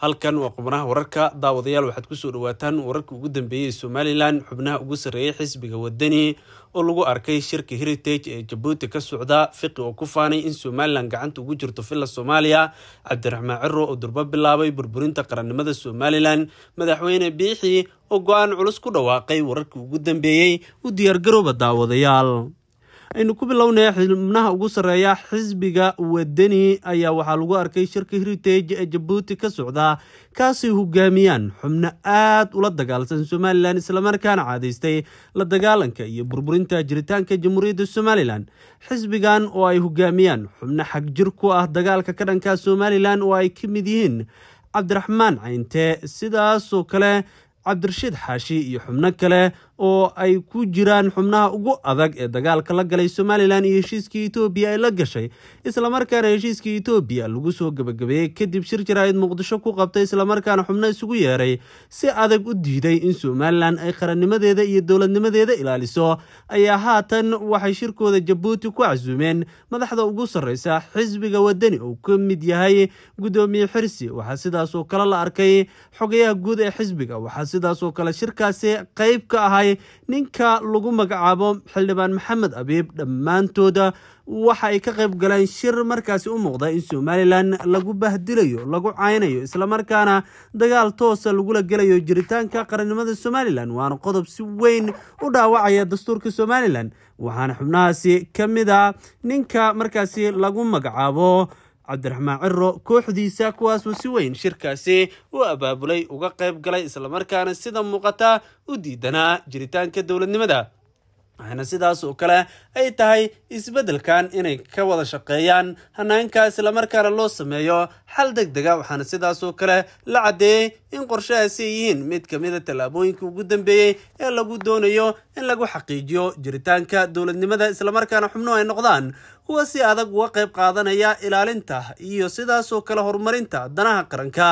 halkan waa qubnaha wararka daawadayaal waxaad kusoo dhawaataan wararkii ugu dambeeyey somalilan xubnaha ugu sarreeyey xisbiga wadani oo lagu arkay shirka heritage ee jabuuti ka socda fiqi oo ku faanay in somalilan gacanta ugu jirto filla soomaaliya cabdiraxmaan ciro oo durbo bilaabay burburinta qarannimada somalilan madaxweyne biixi oo go-aan culus ku dhawaaqay wararkii ugu dambeeyey u diyaargarooba daawadayaal aynu ku bilownaya xubnaha ugu sarreeya xisbiga wadani ayaa waxaa lagu arkay shirka heritage ee jabuuti ka socda kaasi hogaamiyaan xubno aad ula dagaalsan somalilan islamarkaana caadaystay la dagaalanka iyo burburinta jiritaanka jamhuuriyadda somalilan xisbigan oo ay hogaamiyaan xubno xagjir ku ah dagaalka ka dhanka somalilan oo ay ka mid yihiin cabdiraxmaan caynte sidaasoo kale cabdirashiid xaashi iyo xubno kale oo ay ku jiraan xubnaha ugu adag ee dagaalka la galay somalilan iyo heshiiskii etoobiya ay la gashay islamarkaana heshiiskii etoobiya lagu soo gebagabeeyey kadib shir jaraa'id muqdisho ku qabtay islamarkaana xubno isugu yeeray si adag u diiday in somalilan ay qarannimadeeda iyo dowladnimadeeda ilaaliso ayaa haatan waxay shirkooda jabuuti ku casuumeen madaxda ugu sarreysa xisbiga wadani uu ka mid yahay guddoomiye xirsi waxaa sidaasoo kale la arkay xogayaha guud ee xisbiga waxaa sidaasoo kale shirkaasi qayb ka ahay tahay ninka lagu magacaabo xildhibaan maxamed abiib dhammaantooda waxa ay ka qayb galeen shir markaasi u muuqda in somalilan lagu bahdilayo lagu caynayo islamarkaana dagaal toosa lagula gelayo jiritaanka qarannimada somalilan waana qodob si weyn u dhaawacaya dastuurka somalilan waxaana xubnahaasi ka mid a ah ninka markaasi lagu magacaabo cabdiraxmaan ciro kooxdiisa kuwaasuu si weyn shirkaasi u abaabulay uga qayb galay islamarkaana sida muuqata u diidanaa jiritaanka dowladnimada waxayna sidaas oo kale ay tahay isbeddelkan inay ka wada shaqeeyaan hannaanka islamarkaana loo sameeyo xal deg dega ah. waxaana sidaas oo kale la caddeeyey in qorshahaasi ay yihiin mid ka mida ah tallaabooyinka ugu dambeeyey ee lagu doonayo in lagu xaqiijiyo jiritaanka dowladnimada islamarkaana xubnuhu ay noqdaan kuwa si adag uga qayb qaadanaya ilaalinta iyo sidaas oo kale horumarinta danaha qaranka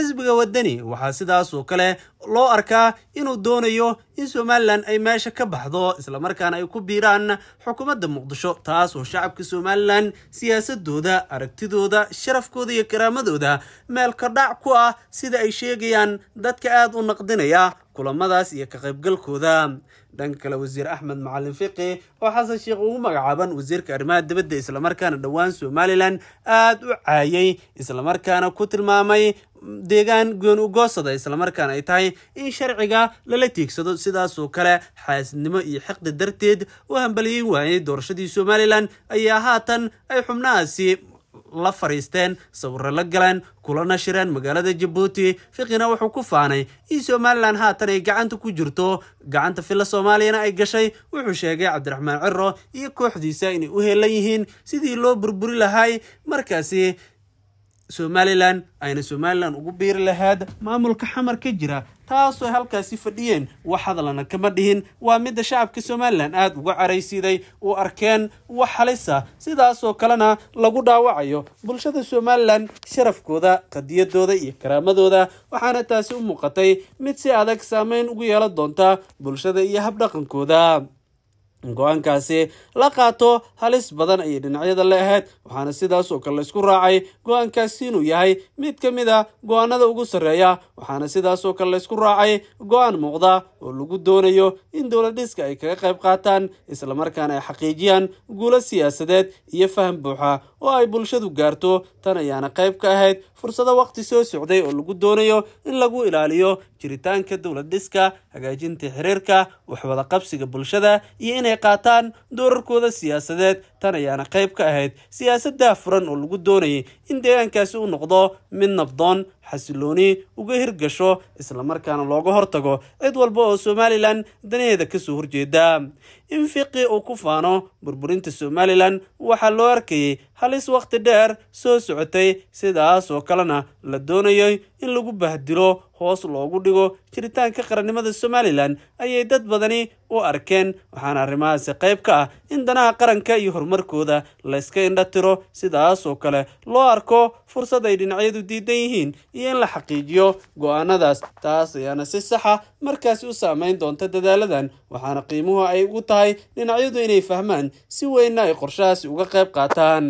xisbiga waddani waxaa sidaas oo kale loo arkaa inuu doonayo in somalilan ay meesha ka baxdo islamarkaana ay ku biiraan xukuumadda muqdisho taas oo shacabka somalilan siyaasadooda aragtidooda sharafkooda iyo karaamadooda meel ka dhac ku ah sida ay sheegayaan dadka aad u naqdinaya kulamadaas iyo ka qaybgalkooda dhanka kale wasiir axmed macalin fiqi oo xasan sheekh ugu magacaaban wasiirka arrimaha dibadda islamarkaana dhowaan somalilan aad u caayay islamarkaana ku tilmaamay deegaan goon u goosada islamarkaana ay tahay in sharciga lala tiigsado sidaasoo kale xaasidnimo iyo xeqdi darteed u hambaliyeyn waayay doorashadii somalilan ayaa haatan ay xubnahaasi la fariisteen sawirro la galeen kulana shireen magaalada jabuuti fiqina wuxuu ku faanay in somalilan haatan ay gacanta ku jirto gacanta filla soomaaliyana ay gashay wuxuu sheegay cabdiraxmaan ciro iyo kooxdiisa inay u heelan yihiin sidii loo burburi lahay markaasi somalilan ayna somalilan ugu biiri lahayd maamulka xamar ka jira taasoo halkaasi fadhiyeen wax hadalana kama dhihin waa midda shacabka somalilan aad uga caraysiday u arkeen wax halisa sidaasoo kalena lagu dhaawacayo bulshada somalilan sharafkooda qadiyadooda iyo karaamadooda waxaana taasi u muuqatay mid si adag saameyn ugu yeelan doonta bulshada iyo habdhaqankooda go-aankaasi la qaato halis badan ayay dhinacyada le ahayd waxaana sidaas oo kale laysku raacay go-aankaasi inuu yahay mid ka mid a ah go-aanada ugu sarreeya waxaana sidaas oo kale laysku raacay go-aan muuqda oo lagu doonayo in dowladhiska ay kaga qayb qaataan islamarkaana ay xaqiijiyaan guulo siyaasadeed iyo faham buuxa oo ay bulshadu gaarto tan ayaana qayb ka ahayd fursado waqti soo socday oo lagu doonayo in lagu ilaaliyo jiritaanka dowlad dhiska hagaajinta xiriirka waxwada qabsiga bulshada iyo inay qaataan doorarkooda siyaasadeed tan ayaana qayb ka ahayd siyaasaddaa furan oo lagu doonayay in deegaankaasi u noqdo mid nabdoon xasilooni uga hirgasho islamarkaana looga hortago cid walba oo somalilan danaheeda kasoo horjeeda in fiqi uu ku faano burburinta somalilan waxaa loo arkayay halis wakhti dheer soo socotay sidaas oo kalena la doonayay in lagu bahdilo hoos loogu dhigo jiritaanka qarannimada somalilan ayay dad badani u arkeen waxaana arrimahaasi qayb ka ah in danaha qaranka iyo horumarkooda layska indha tiro sidaas oo kale loo arko fursad ay dhinacyadu diidan yihiin iyo in la xaqiijiyo go'aanadaas taas ayaana si saxa ah markaasi u saameyn doonta dadaaladan waxaana qiimuhu ay ugu tahay dhinacyadu inay fahmaan si weynna ay qorshahaasi uga qayb qaataan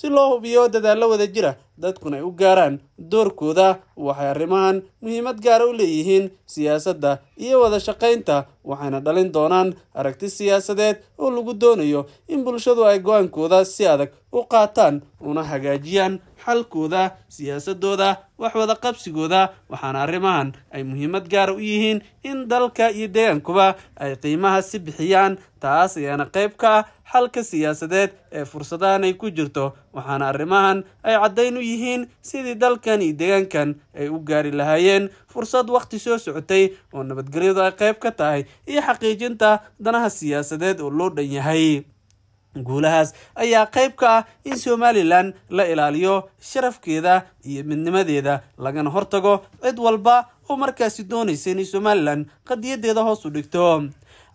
si loo hubiyo dadaallo wada jira ah, dadkuna ay u gaaraan doorkooda waxay arrimahan muhiimad gaara u leeyihiin siyaasadda iyo wada shaqaynta waxayna dhalin doonaan aragti siyaasadeed oo lagu doonayo in bulshadu ay go-aankooda si adag u qaataan una hagaajiyaan xalkooda siyaasadooda wax wada qabsigooda waxaana arrimahan ay muhiimad gaara u yihiin in dalka iyo deegaankuba ay qiimaha si bixiyaan taas ayaana qayb ka ah xalka siyaasadeed ee fursadahan ay ku jirto waxaana arrimahan ay caddayn u yihiin sidii dalkan iyo deegaankan ay u gaari lahaayeen fursad wakhti soo socotay oo nabadgelyadu ay qayb ka tahay iyo xaqiijinta danaha siyaasadeed oo loo dhan yahay guulahaas ayaa qayb ka ah in somalilan la ilaaliyo sharafkeeda iyo midnimadeeda lagana hortago cid walba oo markaasi doonaysa inay somalilan qadiyaddeeda hoos u dhigto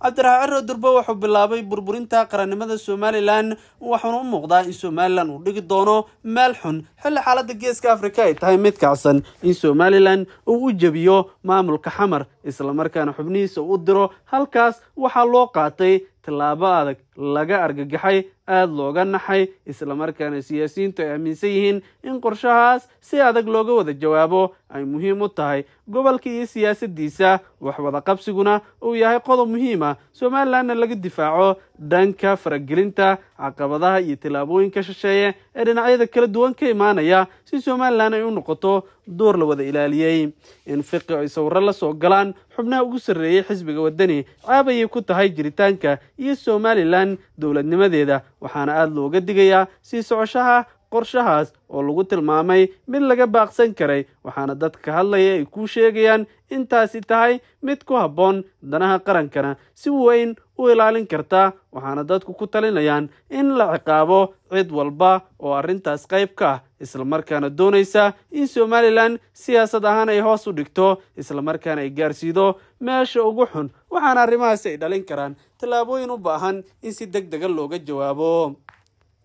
cabdiraxmaan rodurbe wuxuu bilaabay burburinta qarannimada somalilan waxaana u muuqdaa in somalilan uu dhigi doono meel xun xilli xaaladda geeska afrika ay tahay mid kacsan in somalilan uu u jebiyo maamulka xamar islamarkaana xubnihiisa u diro halkaas waxaa loo qaatay tallaabo adag laga argagaxay aad looga naxay islamarkaana siyaasiyiintu ay aaminsan yihiin in qorshahaas si adag looga wada jawaabo ay muhiim u tahay gobolka iyo siyaasaddiisa wax wadaqabsiguna uu yahay qodob muhiim ah somalilanna laga difaaco dhanka faragelinta caqabadaha iyo tillaabooyinka shisheeye ee dhinacyada kala duwan ka imaanaya si somalilan ay u noqoto door la wada ilaaliyey in fiqi ay sawiro la soo galaan xubnaha ugu sarreeyey xisbiga waddani caabayay ku tahay jiritaanka iyo somalilan dowladnimadeeda waxaana aada looga digayaa sii socoshaha qorshahaas oo lagu tilmaamay mid laga baaqsan karay waxaana dadka hadlaya ay kuu sheegayaan intaasi tahay mid ku habboon danaha qarankana si weyn u ilaalin karta waxaana dadku ku talinayaan in la ciqaabo cid walba oo arrintaas qayb ka ah islamarkaana doonaysa in somalilan siyaasad ahaan ay hoos u dhigto islamarkaana ay gaarsiido meesha ugu xun waxaana arrimahaasi ay dhalin karaan tallaabooyin u baahan in si deg dega looga jawaabo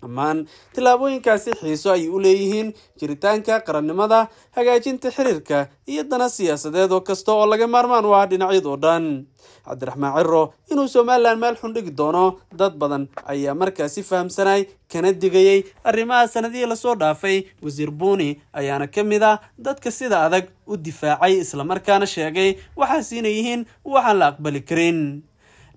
dhammaan tillaabooyinkaasi xiiso ay u leeyihiin jiritaanka qarannimada hagaajinta xiriirka iyo dana siyaasadeed oo kasta oo laga maarmaan u ah dhinacyadoo dhan cabdiraxmaan ciro inuu somalilan meel xundhigi doono dad badan ayaa markaasi fahamsanay kana digayay arrimaha sannadihii lasoo dhaafay wasiir buuni ayaana ka mid a ah dadka sida adag u difaacay islamarkaana sheegay waxaas inay yihiin waxaan la aqbali karin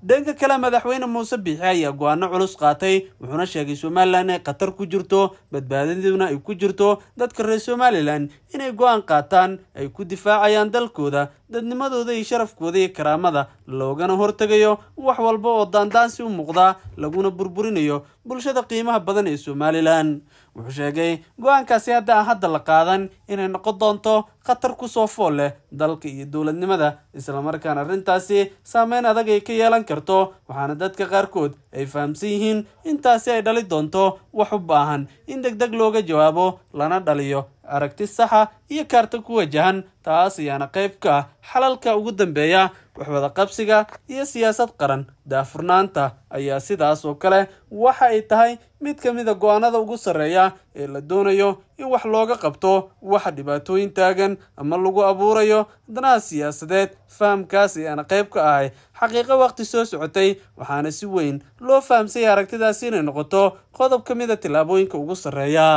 dhanka kale madaxweyne muuse biixi ayaa go'aano culus qaatay wuxuuna sheegay somalilan inay khatar ku jirto badbaadaduna ay ku jirto dadka reer somalilan inay go-aan qaataan ay ku difaacayaan dalkooda dadnimadooda iyo sharafkooda iyo karaamada loogana hortegayo wax walba oo daandaansi u muuqdaa laguna burburinayo bulshada qiimaha badan ee somalilan wuxuu sheegay go-aankaasi hadda aan hadda la qaadan inay noqon doonto khatar kusoo fool leh dalka iyo dowladnimada islamarkaana arrintaasi saameyn adag ay ka yeelan karto waxaana dadka qaarkood ay fahamsan yihiin intaasi ay dhali doonto wax u baahan in deg deg looga jawaabo lana dhaliyo aragti saxa iyo kaarta ku wajahan taas ayaana qayb ka ah xalalka ugu dambeeya waxwada qabsiga iyo siyaasad qaran daafurnaanta ayaa sidaas oo kale waxa ay tahay mid ka mida go-aanada ugu sarreeya ee la doonayo in wax looga qabto waxa dhibaatooyin taagan ama lagu abuurayo danaha siyaasadeed fahamkaas ayaana qayb ka ahay xaqiiqo waqti soo socotay waxaana si weyn loo fahamsaya aragtidaasi inay noqoto qodob ka mida tillaabooyinka ugu sarreeya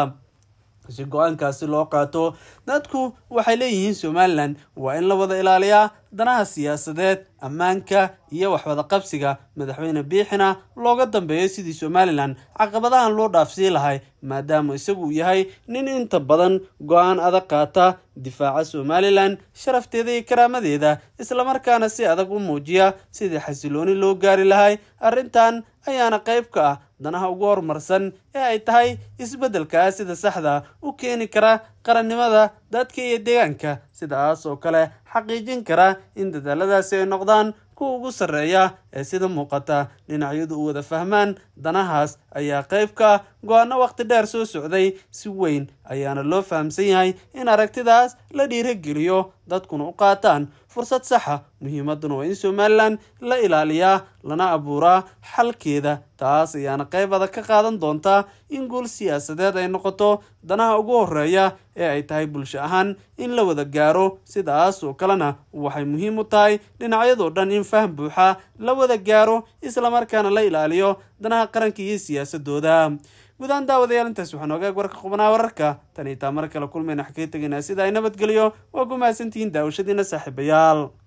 si go-aankaasi loo qaato dadku waxay leeyihiin somalilan waa in la wada ilaaliyaa danaha siyaasadeed ammaanka iyo waxwadaqabsiga madaxweyne biixina looga dambeeyo sidii somalilan caqabadahan loo dhaafsii lahay maadaama isagu yahay nin inta badan go-aan adag qaata difaaca somalilan sharafteeda iyo karaamadeeda islamarkaana si adag u muujiya sidii xasilooni loo gaari lahay arrintan ayaana qayb ka ah danaha ugu horumarsan ee ay tahay isbeddelkaa sida saxda u keeni kara qarannimada dadka iyo deegaanka sidaas oo kale xaqiijin kara in dadaaladaasi ay noqdaan kuwa ugu sarreeya ee sida muuqata dhinacyadu u wada fahmaan danahaas ayaa qayb ka go-aanno wakhti dheer soo socday si weyn ayaana loo fahamsan yahay in aragtidaas la dhiirageliyo dadkuna u qaataan fursad saxa ah, muhiimaduna waa in somalilan la ilaaliyaa lana abuuraa xalkeeda taas ayaana qaybada ka qaadan doontaa in guul siyaasadeed ay noqoto danaha ugu horreeya ee ay tahay bulsho ahaan in la wada gaaro sidaas oo kalena waxay muhiim u tahay dhinacyadoo dhan in faham buuxa la wada gaaro islamarkaana la ilaaliyo danaha qaranka iyo siyaasadooda guudahaan daawadayaal intaas nooga ogaag warka qubanaa wararka tan taa mar kale kulmayna wax kaga tegaynaa sida ay nabadgeliyo waa ku mahadsantihiin daawashadiina saaxiibayaal